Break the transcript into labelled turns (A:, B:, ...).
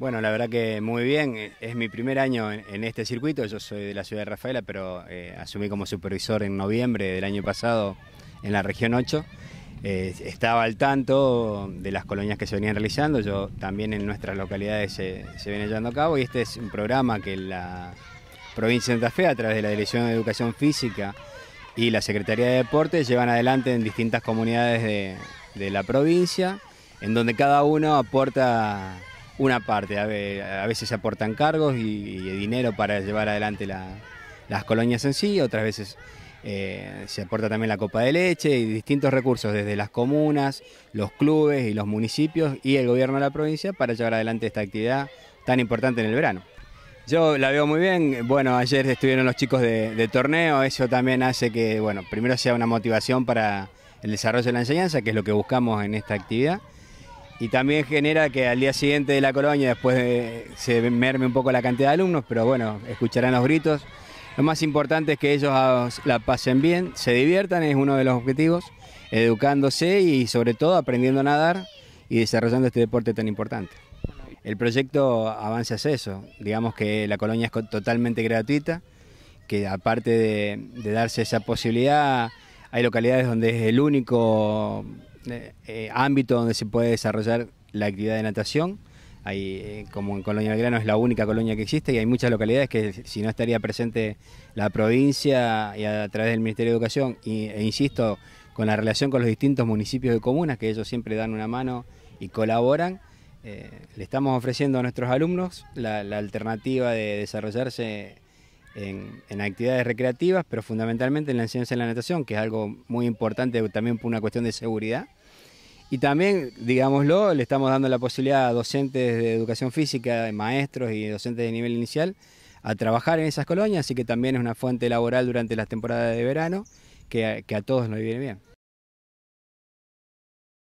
A: Bueno, la verdad que muy bien. Eh, es mi primer año en, este circuito. Yo soy de la ciudad de Rafaela, pero eh, asumí como supervisor en noviembre del año pasado en la región 8. Eh, estaba al tanto de las colonias que se venían realizando. Yo también en nuestras localidades se, viene llevando a cabo y este es un programa que la provincia de Santa Fe, a través de la Dirección de Educación Física y la Secretaría de Deportes, llevan adelante en distintas comunidades de, de la provincia, en donde cada uno aporta una parte. A veces se aportan cargos y, dinero para llevar adelante las colonias en sí, otras veces eh, se aporta también la copa de leche y distintos recursos desde las comunas, los clubes y los municipios y el gobierno de la provincia para llevar adelante esta actividad tan importante en el verano. Yo la veo muy bien, bueno, ayer estuvieron los chicos de, de torneo, eso también hace que, bueno, primero sea una motivación para el desarrollo de la enseñanza, que es lo que buscamos en esta actividad y también genera que al día siguiente de la colonia después se merme un poco la cantidad de alumnos, pero bueno, escucharán los gritos. Lo más importante es que ellos la pasen bien, se diviertan, es uno de los objetivos, educándose y sobre todo aprendiendo a nadar y desarrollando este deporte tan importante. El proyecto avanza es eso, digamos que la colonia es totalmente gratuita, que aparte de darse esa posibilidad, hay localidades donde es el único eh, eh, ámbito donde se puede desarrollar la actividad de natación. Hay, eh, como en Colonia del Grano es la única colonia que existe y hay muchas localidades que si no estaría presente la provincia y a, través del Ministerio de Educación, e insisto, con la relación con los distintos municipios y comunas, que ellos siempre dan una mano y colaboran, le estamos ofreciendo a nuestros alumnos la alternativa de desarrollarse en, actividades recreativas, pero fundamentalmente en la enseñanza de la natación, que es algo muy importante también por una cuestión de seguridad. Y también, digámoslo, le estamos dando la posibilidad a docentes de educación física, maestros y docentes de nivel inicial a trabajar en esas colonias, así que también es una fuente laboral durante las temporadas de verano que que a todos nos viene bien.